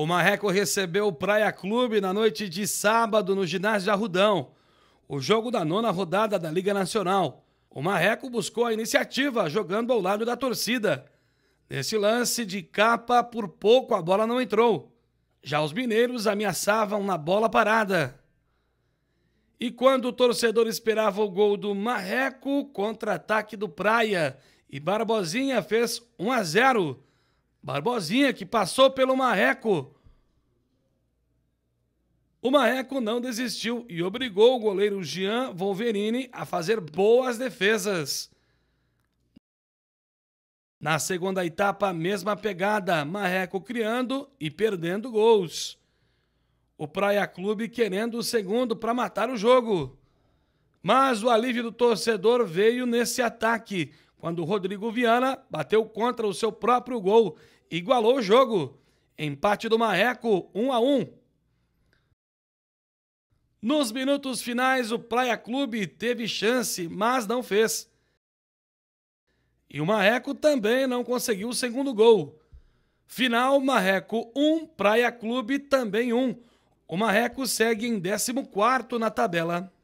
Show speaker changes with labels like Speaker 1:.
Speaker 1: O Marreco recebeu o Praia Clube na noite de sábado no ginásio de Arrudão, o jogo da nona rodada da Liga Nacional. O Marreco buscou a iniciativa jogando ao lado da torcida. Nesse lance de capa, por pouco a bola não entrou. Já os mineiros ameaçavam na bola parada. E quando o torcedor esperava o gol do Marreco, contra-ataque do Praia e Barbosinha fez 1 a 0 Barbosinha, que passou pelo Marreco. O Marreco não desistiu e obrigou o goleiro Jean Wolverine a fazer boas defesas. Na segunda etapa, mesma pegada, Marreco criando e perdendo gols. O Praia Clube querendo o segundo para matar o jogo. Mas o alívio do torcedor veio nesse ataque, quando Rodrigo Viana bateu contra o seu próprio gol, igualou o jogo. Empate do Marreco, 1 a 1. Nos minutos finais, o Praia Clube teve chance, mas não fez. E o Marreco também não conseguiu o segundo gol. Final, Marreco 1, Praia Clube também 1. O Marreco segue em 14 na tabela.